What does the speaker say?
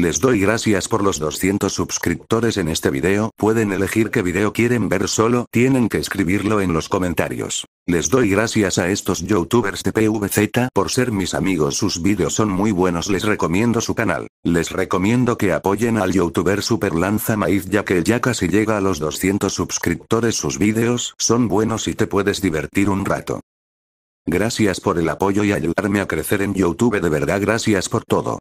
Les doy gracias por los 200 suscriptores en este video, pueden elegir qué video quieren ver solo, tienen que escribirlo en los comentarios. Les doy gracias a estos youtubers de PVZ por ser mis amigos sus videos son muy buenos les recomiendo su canal. Les recomiendo que apoyen al youtuber Super Lanza Maíz ya que ya casi llega a los 200 suscriptores sus videos son buenos y te puedes divertir un rato. Gracias por el apoyo y ayudarme a crecer en Youtube de verdad gracias por todo.